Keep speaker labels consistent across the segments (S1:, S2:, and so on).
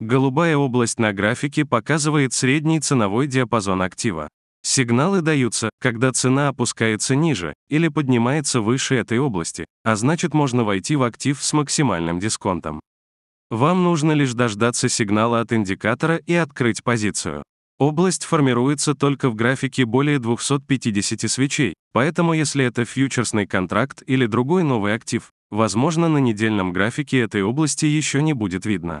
S1: Голубая область на графике показывает средний ценовой диапазон актива. Сигналы даются, когда цена опускается ниже или поднимается выше этой области, а значит можно войти в актив с максимальным дисконтом. Вам нужно лишь дождаться сигнала от индикатора и открыть позицию. Область формируется только в графике более 250 свечей, поэтому если это фьючерсный контракт или другой новый актив, возможно на недельном графике этой области еще не будет видно.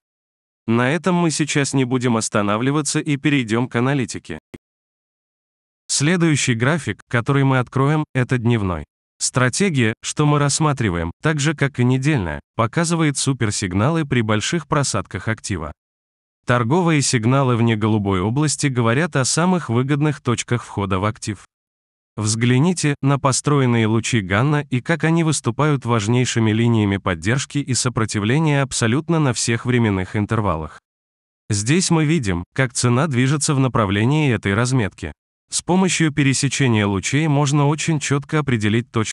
S1: На этом мы сейчас не будем останавливаться и перейдем к аналитике. Следующий график, который мы откроем, это дневной. Стратегия, что мы рассматриваем, так же как и недельная, показывает суперсигналы при больших просадках актива. Торговые сигналы вне голубой области говорят о самых выгодных точках входа в актив. Взгляните на построенные лучи Ганна и как они выступают важнейшими линиями поддержки и сопротивления абсолютно на всех временных интервалах. Здесь мы видим, как цена движется в направлении этой разметки. С помощью пересечения лучей можно очень четко определить точку.